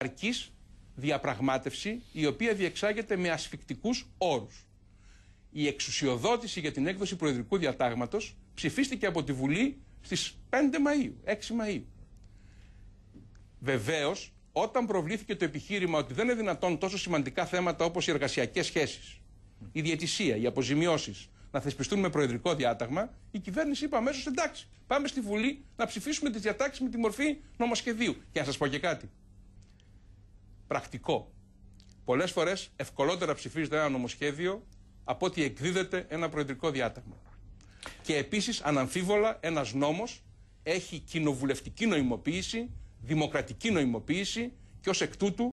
αρκής διαπραγμάτευση η οποία διεξάγεται με ασφικτικούς όρους. Η εξουσιοδότηση για την έκδοση προεδρικού διατάγματος ψηφίστηκε από τη Βουλή στις 5 Μαου, 6 Μαου. Βεβαίως, όταν προβλήθηκε το επιχείρημα ότι δεν είναι δυνατόν τόσο σημαντικά θέματα όπως οι εργασιακές σχέσεις. η διαιτησία, οι αποζημιώσεις να θεσπιστούν με προεδρικό διάταγμα, η κυβέρνηση είπε αμέσως εντάξει. Πάμε στη Βουλή να ψηφίσουμε τις διατάξεις με τη μορφή νομοσχεδίου. Και να σας πω και κάτι πρακτικό. Πολλές φορές ευκολότερα ψηφίζεται ένα νομοσχέδιο από ότι εκδίδεται ένα προεδρικό διάταγμα. Και επίσης, αναμφίβολα, ένας νόμος έχει κοινοβουλευτική νοημοποίηση, δημοκρατική νοημοποίηση και ως εκ τούτου